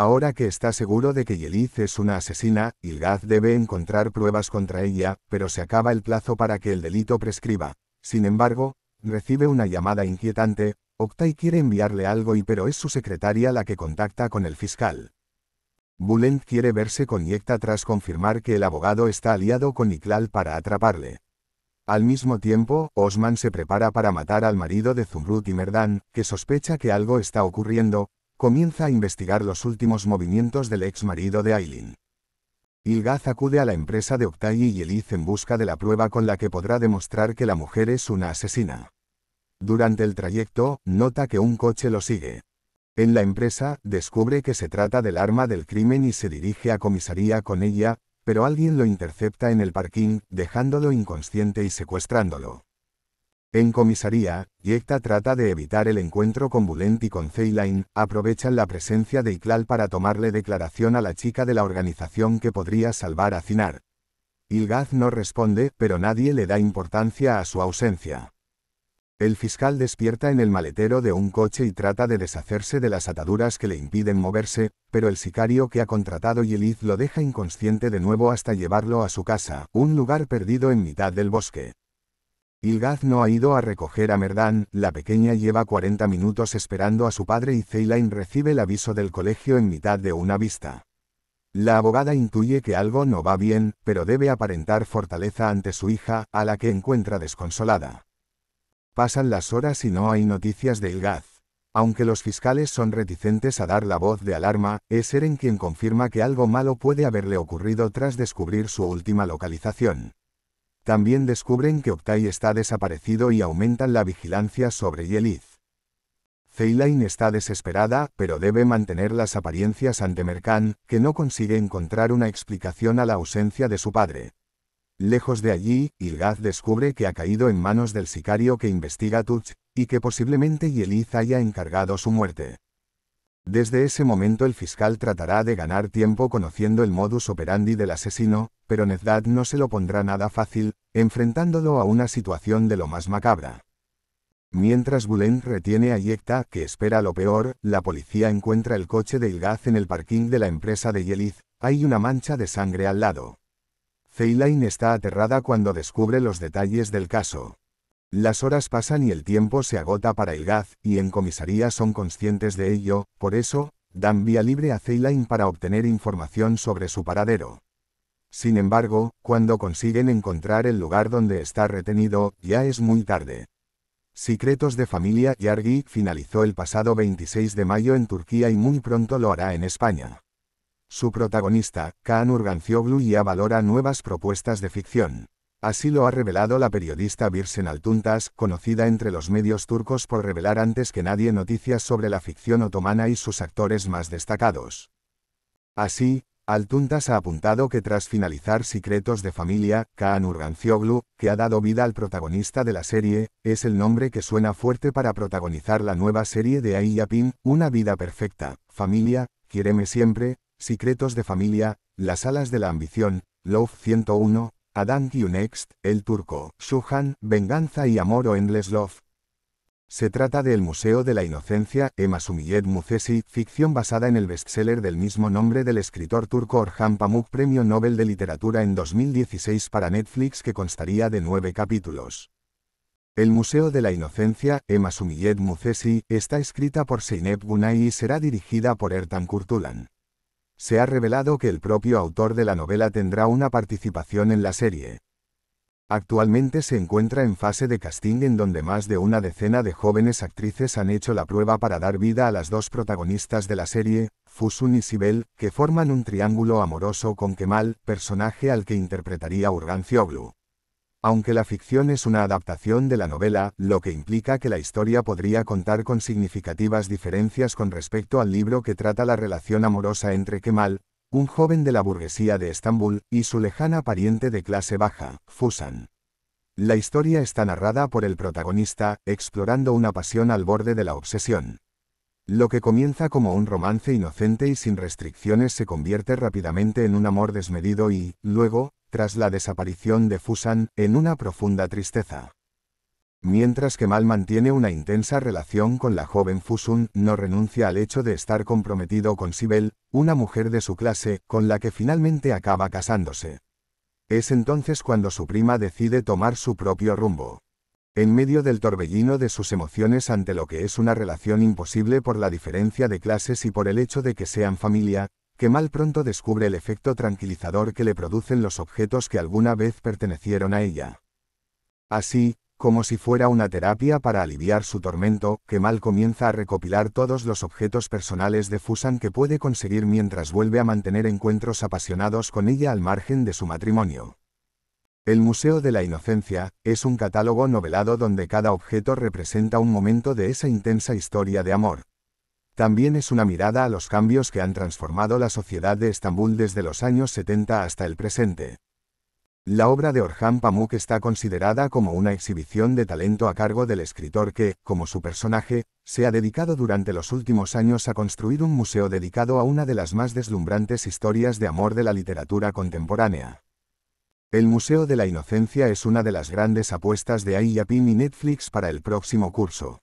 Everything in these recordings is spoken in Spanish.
Ahora que está seguro de que Yeliz es una asesina, Ilgaz debe encontrar pruebas contra ella, pero se acaba el plazo para que el delito prescriba. Sin embargo, recibe una llamada inquietante, Octay quiere enviarle algo y pero es su secretaria la que contacta con el fiscal. Bulent quiere verse con Yekta tras confirmar que el abogado está aliado con Niklal para atraparle. Al mismo tiempo, Osman se prepara para matar al marido de Zumrut y Merdan, que sospecha que algo está ocurriendo, comienza a investigar los últimos movimientos del ex marido de Aileen. Ilgaz acude a la empresa de Octay y Eliz en busca de la prueba con la que podrá demostrar que la mujer es una asesina. Durante el trayecto, nota que un coche lo sigue. En la empresa, descubre que se trata del arma del crimen y se dirige a comisaría con ella, pero alguien lo intercepta en el parking, dejándolo inconsciente y secuestrándolo. En comisaría, Yecta trata de evitar el encuentro con Bulent y con Ceyline, aprovechan la presencia de Iklal para tomarle declaración a la chica de la organización que podría salvar a Cinar. Ilgaz no responde, pero nadie le da importancia a su ausencia. El fiscal despierta en el maletero de un coche y trata de deshacerse de las ataduras que le impiden moverse, pero el sicario que ha contratado Yeliz lo deja inconsciente de nuevo hasta llevarlo a su casa, un lugar perdido en mitad del bosque. Ilgaz no ha ido a recoger a Merdan, la pequeña lleva 40 minutos esperando a su padre y Zeylain recibe el aviso del colegio en mitad de una vista. La abogada intuye que algo no va bien, pero debe aparentar fortaleza ante su hija, a la que encuentra desconsolada. Pasan las horas y no hay noticias de Ilgaz. Aunque los fiscales son reticentes a dar la voz de alarma, es Eren quien confirma que algo malo puede haberle ocurrido tras descubrir su última localización. También descubren que Octay está desaparecido y aumentan la vigilancia sobre Yeliz. Ceyline está desesperada, pero debe mantener las apariencias ante Mercan, que no consigue encontrar una explicación a la ausencia de su padre. Lejos de allí, Ilgaz descubre que ha caído en manos del sicario que investiga Tuch, y que posiblemente Yeliz haya encargado su muerte. Desde ese momento el fiscal tratará de ganar tiempo conociendo el modus operandi del asesino, pero Nezdad no se lo pondrá nada fácil, enfrentándolo a una situación de lo más macabra. Mientras Bulent retiene a Yekta, que espera lo peor, la policía encuentra el coche de Ilgaz en el parking de la empresa de Yeliz, hay una mancha de sangre al lado. Zeilain está aterrada cuando descubre los detalles del caso. Las horas pasan y el tiempo se agota para el GAZ, y en comisaría son conscientes de ello, por eso, dan vía libre a Ceyline para obtener información sobre su paradero. Sin embargo, cuando consiguen encontrar el lugar donde está retenido, ya es muy tarde. Secretos de familia Yargi finalizó el pasado 26 de mayo en Turquía y muy pronto lo hará en España. Su protagonista, Kaan Urgancioglu, ya valora nuevas propuestas de ficción. Así lo ha revelado la periodista Birsen Altuntas, conocida entre los medios turcos por revelar antes que nadie noticias sobre la ficción otomana y sus actores más destacados. Así, Altuntas ha apuntado que tras finalizar Secretos de Familia, Kaan Urgancioglu, que ha dado vida al protagonista de la serie, es el nombre que suena fuerte para protagonizar la nueva serie de Ayyapin, Una vida perfecta, Familia, Quiéreme siempre, Secretos de Familia, Las alas de la ambición, Love 101, Adán next El Turco, suhan Venganza y Amor o Endless Love. Se trata del Museo de la Inocencia, Emma Sumiyet Mucesi, ficción basada en el bestseller del mismo nombre del escritor turco Orhan Pamuk Premio Nobel de Literatura en 2016 para Netflix que constaría de nueve capítulos. El Museo de la Inocencia, Emma Sumiyet Mucesi, está escrita por Seinep Gunay y será dirigida por Ertan Kurtulan se ha revelado que el propio autor de la novela tendrá una participación en la serie. Actualmente se encuentra en fase de casting en donde más de una decena de jóvenes actrices han hecho la prueba para dar vida a las dos protagonistas de la serie, Fusun y Sibel, que forman un triángulo amoroso con Kemal, personaje al que interpretaría Blue. Aunque la ficción es una adaptación de la novela, lo que implica que la historia podría contar con significativas diferencias con respecto al libro que trata la relación amorosa entre Kemal, un joven de la burguesía de Estambul, y su lejana pariente de clase baja, Fusan. La historia está narrada por el protagonista, explorando una pasión al borde de la obsesión. Lo que comienza como un romance inocente y sin restricciones se convierte rápidamente en un amor desmedido y, luego, tras la desaparición de Fusan, en una profunda tristeza. Mientras que Mal mantiene una intensa relación con la joven Fusun, no renuncia al hecho de estar comprometido con Sibel, una mujer de su clase, con la que finalmente acaba casándose. Es entonces cuando su prima decide tomar su propio rumbo. En medio del torbellino de sus emociones ante lo que es una relación imposible por la diferencia de clases y por el hecho de que sean familia, mal pronto descubre el efecto tranquilizador que le producen los objetos que alguna vez pertenecieron a ella. Así, como si fuera una terapia para aliviar su tormento, Que mal comienza a recopilar todos los objetos personales de Fusan que puede conseguir mientras vuelve a mantener encuentros apasionados con ella al margen de su matrimonio. El Museo de la Inocencia es un catálogo novelado donde cada objeto representa un momento de esa intensa historia de amor, también es una mirada a los cambios que han transformado la sociedad de Estambul desde los años 70 hasta el presente. La obra de Orhan Pamuk está considerada como una exhibición de talento a cargo del escritor que, como su personaje, se ha dedicado durante los últimos años a construir un museo dedicado a una de las más deslumbrantes historias de amor de la literatura contemporánea. El Museo de la Inocencia es una de las grandes apuestas de IAPIM y Netflix para el próximo curso.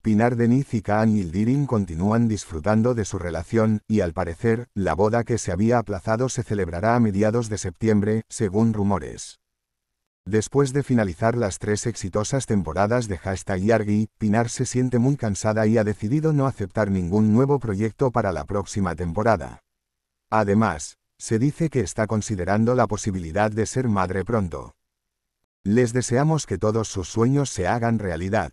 Pinar Deniz y Kaan Yildirim continúan disfrutando de su relación, y al parecer, la boda que se había aplazado se celebrará a mediados de septiembre, según rumores. Después de finalizar las tres exitosas temporadas de Hashtag Yargi, Pinar se siente muy cansada y ha decidido no aceptar ningún nuevo proyecto para la próxima temporada. Además, se dice que está considerando la posibilidad de ser madre pronto. Les deseamos que todos sus sueños se hagan realidad.